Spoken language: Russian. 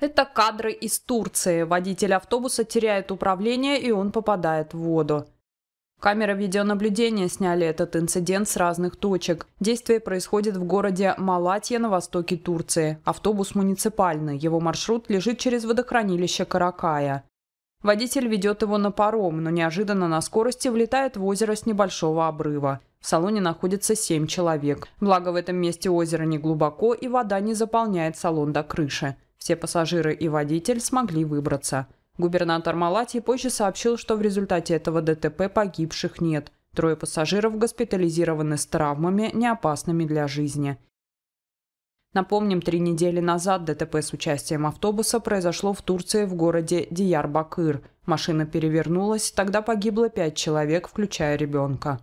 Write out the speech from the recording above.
Это кадры из Турции. Водитель автобуса теряет управление, и он попадает в воду. Камеры видеонаблюдения сняли этот инцидент с разных точек. Действие происходит в городе Малатья на востоке Турции. Автобус муниципальный. Его маршрут лежит через водохранилище Каракая. Водитель ведет его на паром, но неожиданно на скорости влетает в озеро с небольшого обрыва. В салоне находится семь человек. Благо в этом месте озеро не глубоко и вода не заполняет салон до крыши. Все пассажиры и водитель смогли выбраться. Губернатор Малати позже сообщил, что в результате этого ДТП погибших нет. Трое пассажиров госпитализированы с травмами, не опасными для жизни. Напомним, три недели назад ДТП с участием автобуса произошло в Турции в городе Диярбакыр. Машина перевернулась, тогда погибло пять человек, включая ребенка.